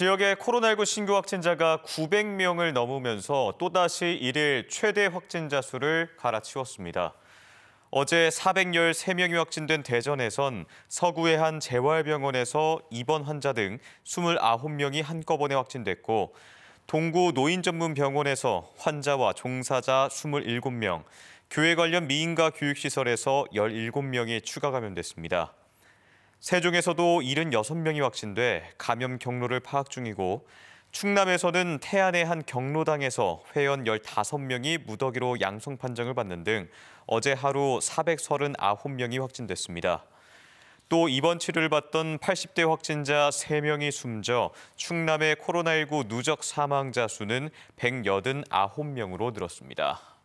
지역의 코로나19 신규 확진자가 900명을 넘으면서 또다시 1일 최대 확진자 수를 갈아치웠습니다. 어제 413명이 확진된 대전에선 서구의 한 재활병원에서 입원 환자 등 29명이 한꺼번에 확진됐고 동구 노인전문병원에서 환자와 종사자 27명, 교회 관련 미인가 교육시설에서 17명이 추가 감염됐습니다. 세종에서도 76명이 확진돼 감염 경로를 파악 중이고 충남에서는 태안의 한 경로당에서 회원 15명이 무더기로 양성 판정을 받는 등 어제 하루 439명이 확진됐습니다. 또 입원 치료를 받던 80대 확진자 3명이 숨져 충남의 코로나19 누적 사망자 수는 189명으로 늘었습니다.